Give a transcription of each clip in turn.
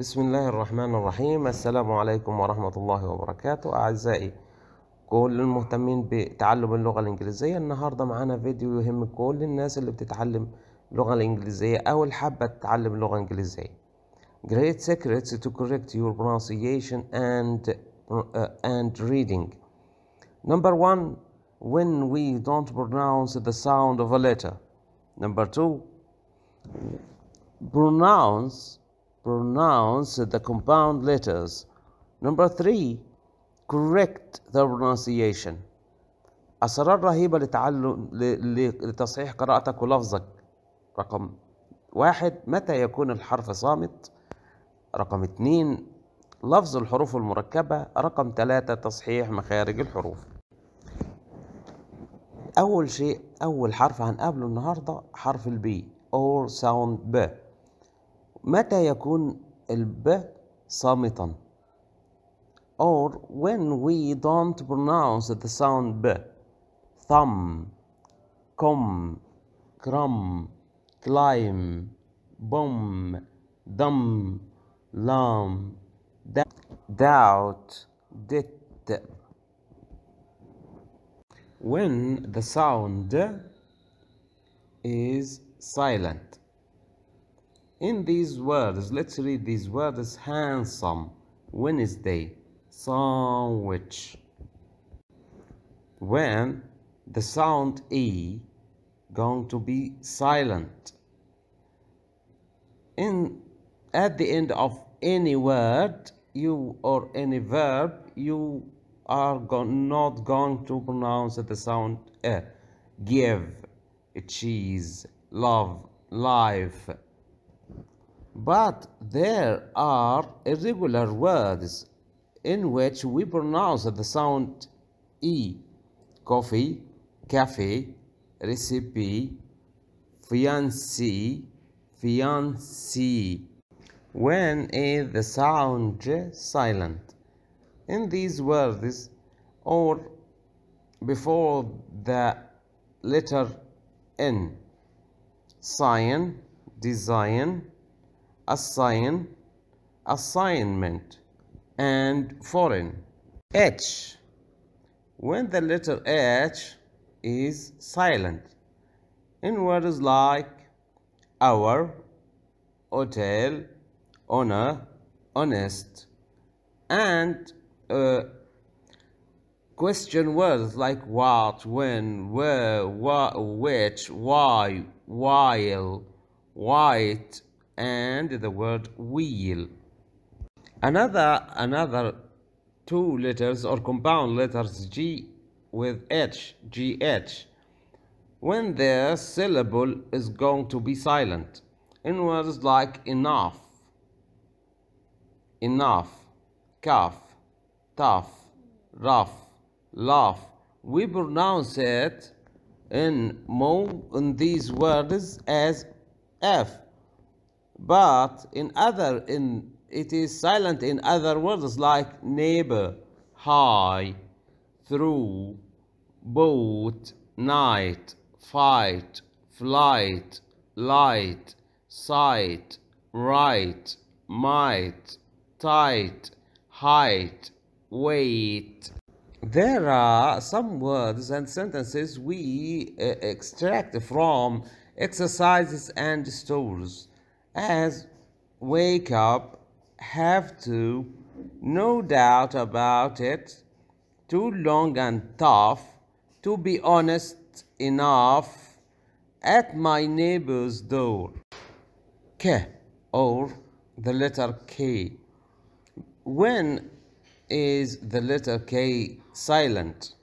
بسم الله الرحمن الرحيم السلام عليكم ورحمة الله وبركاته أعزائي كل المهتمين بتعلم اللغة الإنجليزية النهاردة معانا فيديو يهم كل الناس اللي بتتعلم اللغة الإنجليزية أو اللي تتعلم لغة إنجليزية Great secrets to correct your pronunciation and uh, and reading Number one when we don't pronounce the sound of a letter Number two pronounce pronounce the compound letters. Number three, correct the pronunciation. أسرار رهيبة لتعلم لتصحيح قراءتك ولفظك. رقم واحد متى يكون الحرف صامت؟ رقم اثنين لفظ الحروف المركبة رقم ثلاثة تصحيح مخارج الحروف أول شيء أول حرف هنقابله النهاردة حرف البي or sound ب متى يكون الب صامتا or when we don't pronounce the sound b thumb come crumb climb boom dumb lamb doubt dit when the sound is silent In these words, let's read these words handsome, Wednesday, sandwich. When the sound E going to be silent. In at the end of any word you or any verb you are go not going to pronounce the sound e. Give, cheese, love, life, but there are irregular words in which we pronounce the sound E. Coffee, cafe, recipe, fiancé, fiancé. When is the sound silent? In these words or before the letter N. Sign, design, assign, assignment, and foreign. H. When the letter H is silent in words like our, hotel, honor, honest, and uh, question words like what, when, where, wh which, why, while, white, and the word wheel. Another, another two letters or compound letters G with H, GH, when their syllable is going to be silent in words like enough, enough, cough tough, rough, laugh. We pronounce it in, mo in these words as F but in other in it is silent in other words like neighbor, high, through, boat, night, fight, flight, light, sight, right, might, tight, height, weight. There are some words and sentences we uh, extract from exercises and stores as wake up, have to, no doubt about it, too long and tough, to be honest enough, at my neighbor's door. K or the letter K. When is the letter K silent?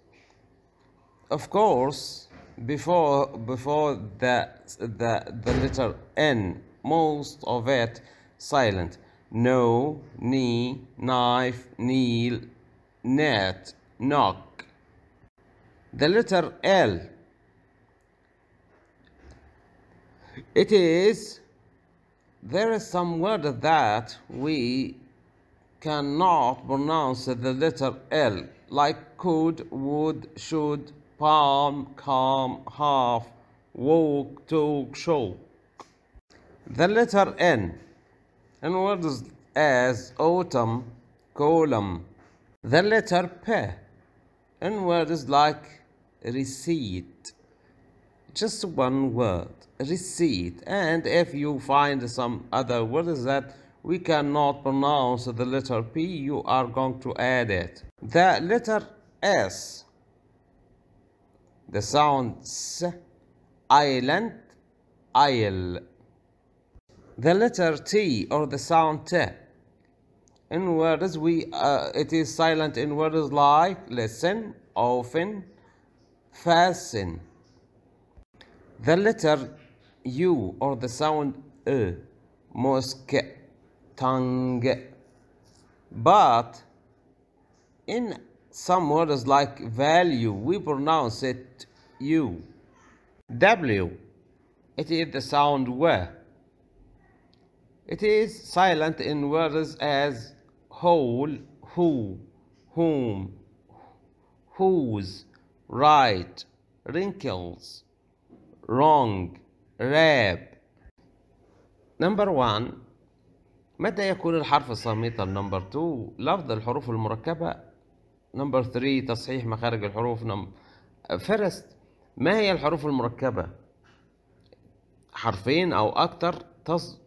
Of course, before before the the, the letter N most of it silent. No, knee, knife, kneel, net, knock. The letter L. It is, there is some word that we cannot pronounce the letter L, like could, would, should, palm, calm, half, walk, talk, show. The letter N in words as autumn, column. The letter P in words like receipt. Just one word, receipt. And if you find some other words that we cannot pronounce the letter P, you are going to add it. The letter S, the sound S, island, isle the letter T or the sound T. In words, we, uh, it is silent in words like listen, often, fasten. The letter U or the sound E, mosque, tongue. But in some words like value, we pronounce it U. W, it is the sound W. It is silent in words as whole, who, whom, whose, right, wrinkles, wrong, rap. Number one متى يكون الحرف الصامت number two. لفظ الحروف المركبة Number three. تصحيح مخارج الحروف First. ما هي الحروف المركبة؟ حرفين أو أكثر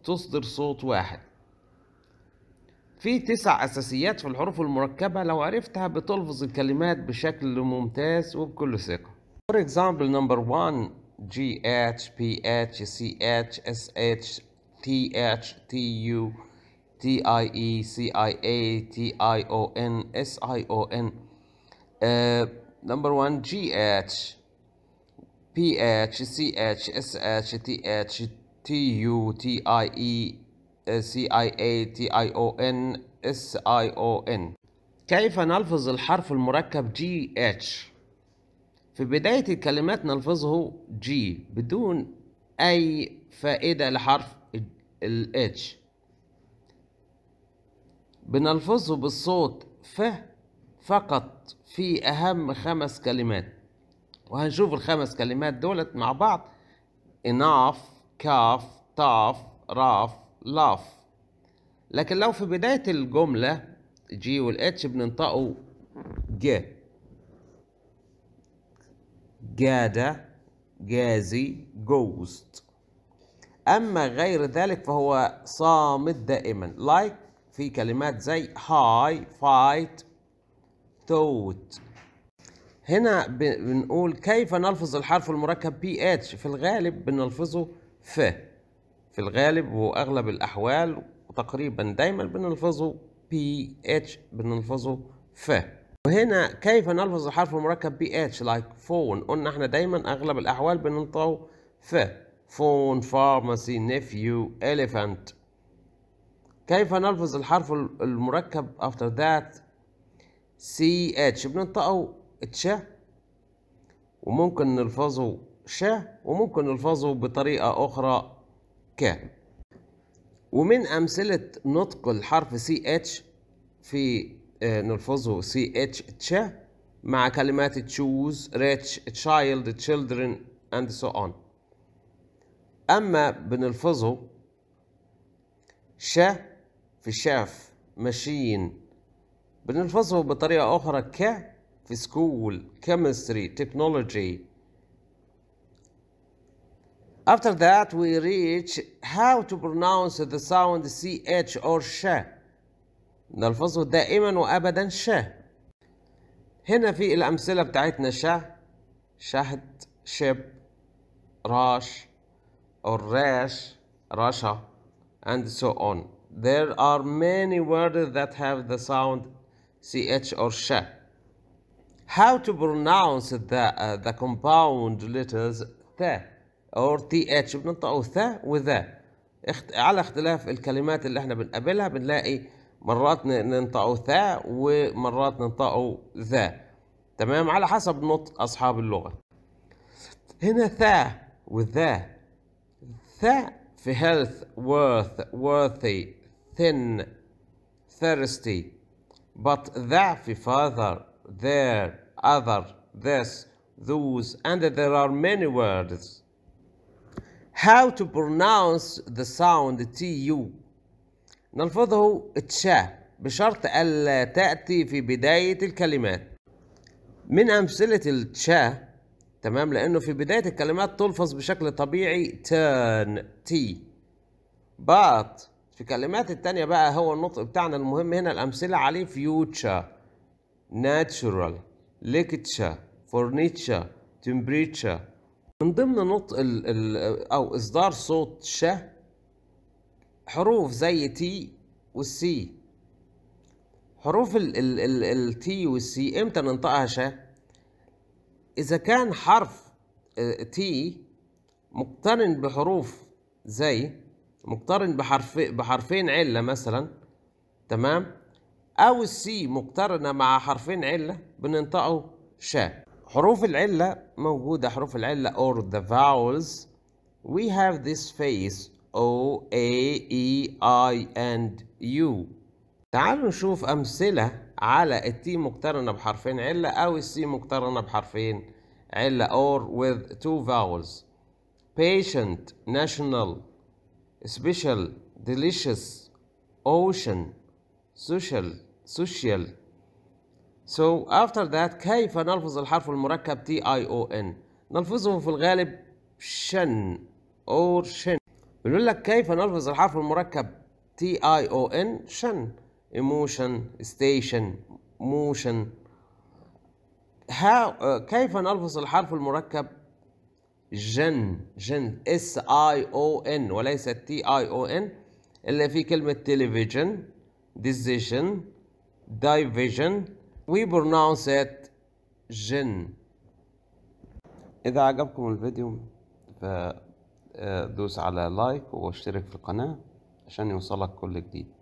تصدر صوت واحد في تسع أساسيات في الحروف المركبة لو عرفتها بتلفظ الكلمات بشكل ممتاز وبكل ثقة For example number one GH PH CH SH TH TU TIE CIA TION SION N uh, number one GH PH CH SH TH T U T I E C I A T I O N S I O N كيف نلفظ الحرف المركب G H في بداية الكلمات نلفظه G بدون أي فائدة لحرف ال H بنلفظه بالصوت ف فقط في أهم خمس كلمات وهنشوف الخمس كلمات دولت مع بعض enough كاف طاف راف لاف لكن لو في بداية الجملة جي والاتش بننطقه ج جادة جازي جوست أما غير ذلك فهو صامت دائما لايك like في كلمات زي هاي فايت توت هنا بنقول كيف نلفظ الحرف المركب بي اتش في الغالب بنلفظه ف في الغالب وأغلب الأحوال وتقريبا دايما بنلفظه بي اتش بنلفظه ف وهنا كيف نلفظ الحرف المركب بي اتش لايك فون قلنا احنا دايما أغلب الأحوال بننطقه ف فون فارماسي نيفيو elephant كيف نلفظ الحرف المركب after that سي اتش بننطقه اتش وممكن نلفظه ش وممكن نلفظه بطريقة أخرى ك ومن أمثلة نطق الحرف سي اتش في آه، نلفظه سي اتش تش مع كلمات تشوز ريتش تشايلد تشيلدرن اند سو اون أما بنلفظه ش في شاف ماشين بنلفظه بطريقة أخرى ك في سكول كيمستري تكنولوجي After that, we reach how to pronounce the sound ch or sh. نلفظه دائما وابدا ش. هنا في الأمثلة بتاعتنا ش شهد شب راش rash, Russia, and so on. There are many words that have the sound ch or sh. How to pronounce the, uh, the compound letters the اور تي اتش بننطقوا ثا وذا اخت... على اختلاف الكلمات اللي احنا بنقابلها بنلاقي مرات ننطقوا ثا ومرات ننطقوا ذا تمام على حسب نطق اصحاب اللغه هنا ثا وذا ثا في health worth worthy thin thirsty but ذا في father there other this those and there are many words how to pronounce the sound tu نلفظه تشا بشرط ألا تأتي في بداية الكلمات من أمثلة التشا تمام لأنه في بداية الكلمات تلفظ بشكل طبيعي turn تي but في كلمات التانية بقى هو النطق بتاعنا المهم هنا الأمثلة عليه future natural literature furniture temperature من ضمن نطق ال ال او اصدار صوت ش حروف زي تي والسي حروف ال ال ال التي والسي امتى ننطقها ش اذا كان حرف تي آه، مقترن بحروف زي مقترن بحرف بحرفين عله مثلا تمام او السي مقترنه مع حرفين عله بننطقه ش حروف العلة موجودة حروف العلة or the vowels we have this face O A E I and U تعالوا نشوف أمثلة على التي مقترنة بحرفين علة أو السي مقترنة بحرفين علة or with two vowels patient national special delicious ocean social social So after that كيف نلفظ الحرف المركب T I O N نلفظه في الغالب شن أو شن بنقول لك كيف نلفظ الحرف المركب T I O N شن emotion station motion how كيف نلفظ الحرف المركب جن جن S I O N وليس T I O N اللي في كلمة television decision division we pronounce it جن إذا عجبكم الفيديو فدوس آه، على لايك واشترك في القناة عشان يوصلك كل جديد